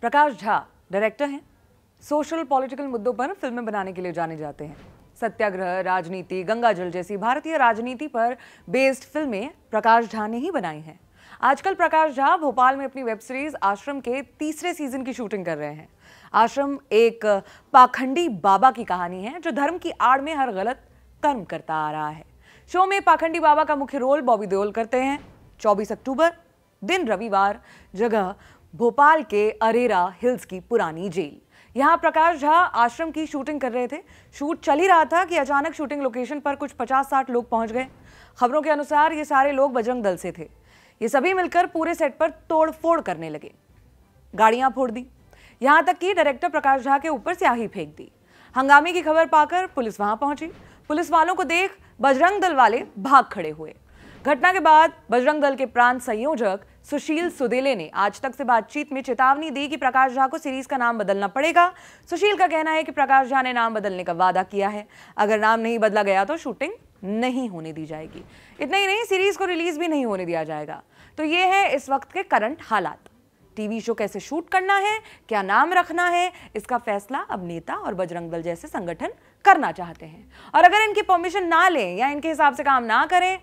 प्रकाश Jha director हैं social political मुद्दों पर फिल्में बनाने के लिए जाने जाते हैं सत्याग्रह राजनीति गंगाजल जैसी भारतीय राजनीति पर बेस्ड फिल्में प्रकाश झा ने ही बनाई हैं आजकल प्रकाश झा भोपाल में अपनी वेब सीरीज आश्रम के तीसरे सीजन की शूटिंग कर रहे हैं आश्रम एक पाखंडी बाबा की कहानी है जो धर्म की आड़ में हर गलत कर्म करता आ रहा है शो में पाखंडी बाबा का मुख्य रोल बॉबी देओल करते हैं 24 अक्टूबर दिन रविवार जगह भोपाल के अरेरा हिल्स की पुरानी जेल यहाँ प्रकाश झा आश्रम की शूटिंग कर रहे थे शूट चल ही रहा था कि अचानक शूटिंग लोकेशन पर कुछ 50-60 लोग पहुंच गए खबरों के अनुसार ये सारे लोग बजरंग दल से थे ये सभी मिलकर पूरे सेट पर तोड़फोड़ करने लगे गाड़ियां फोड़ दी यहाँ तक कि डायरेक्टर प्रकाश झा के ऊपर स्याही फेंक दी हंगामे की खबर पाकर पुलिस वहां पहुंची पुलिस वालों को देख बजरंग दल वाले भाग खड़े हुए घटना के बाद बजरंग दल के प्रांत संयोजक सुशील सुदेले ने आज तक से बातचीत में चेतावनी दी कि प्रकाश झा को सीरीज का नाम बदलना पड़ेगा सुशील का कहना है कि प्रकाश झा ने नाम बदलने का वादा किया है अगर नाम नहीं बदला गया तो शूटिंग नहीं होने दी जाएगी इतना ही नहीं सीरीज को रिलीज भी नहीं होने दिया जाएगा तो ये है इस वक्त के करंट हालात टीवी शो कैसे शूट करना है क्या नाम रखना है इसका फैसला अब नेता और बजरंग दल जैसे संगठन करना चाहते हैं और अगर इनकी परमिशन ना लें या इनके हिसाब से काम ना करें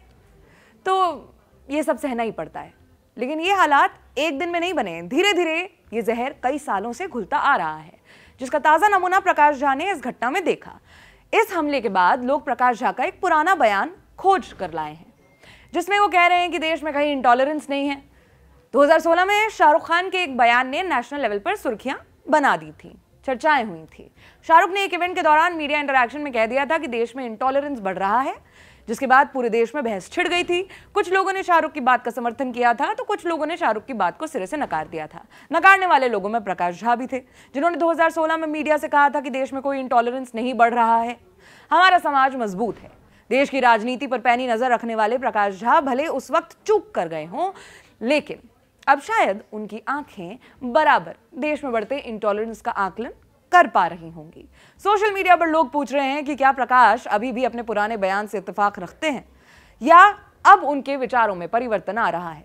तो ये सब सहना ही पड़ता है लेकिन ये हालात एक दिन में नहीं बने धीरे धीरे ये जहर कई सालों से घुलता आ रहा है जिसका ताज़ा नमूना प्रकाश झा ने इस घटना में देखा इस हमले के बाद लोग प्रकाश झा का एक पुराना बयान खोज कर लाए हैं जिसमें वो कह रहे हैं कि देश में कहीं इंटॉलरेंस नहीं है 2016 में शाहरुख खान के एक बयान ने नेशनल लेवल पर सुर्खियां बना दी थी चर्चाएं हुई थी शाहरुख ने एक इवेंट के दौरान मीडिया इंटरेक्शन में कह दिया था कि देश में इंटॉलरेंस बढ़ रहा है जिसके बाद पूरे देश में बहस छिड़ गई थी कुछ लोगों ने शाहरुख की बात का समर्थन किया था तो कुछ लोगों ने शाहरुख की बात को सिरे से नकार दिया था नकारने वाले लोगों में प्रकाश झा भी थे जिन्होंने 2016 में मीडिया से कहा था कि देश में कोई इंटॉलरेंस नहीं बढ़ रहा है हमारा समाज मजबूत है देश की राजनीति पर पैनी नजर रखने वाले प्रकाश झा भले उस वक्त चूक कर गए हों लेकिन अब शायद उनकी आंखें बराबर देश में बढ़ते इंटॉलरेंस का आकलन कर पा रही होंगी सोशल मीडिया पर लोग पूछ रहे हैं कि क्या प्रकाश अभी भी अपने पुराने बयान से इतफाक रखते हैं या अब उनके विचारों में परिवर्तन आ रहा है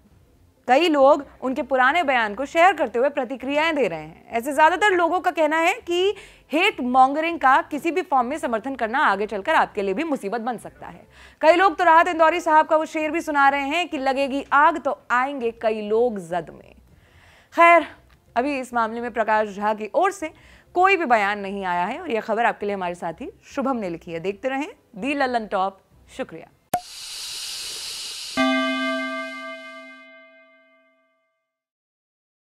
कई लोग उनके पुराने बयान को शेयर करते हुए प्रतिक्रियाएं दे रहे हैं ऐसे ज्यादातर लोगों का कहना है कि हेट मॉन्गरिंग का किसी भी फॉर्म में समर्थन करना आगे चलकर आपके लिए भी मुसीबत बन सकता है कई लोग तो राहत इंदौरी साहब का वो शेर भी सुना रहे हैं कि लगेगी आग तो आएंगे कई लोग जद में खैर अभी इस मामले में प्रकाश झा की ओर से कोई भी बयान नहीं आया है और यह खबर आपके लिए हमारे साथी शुभम ने लिखी है देखते रहें दी ललन टॉप शुक्रिया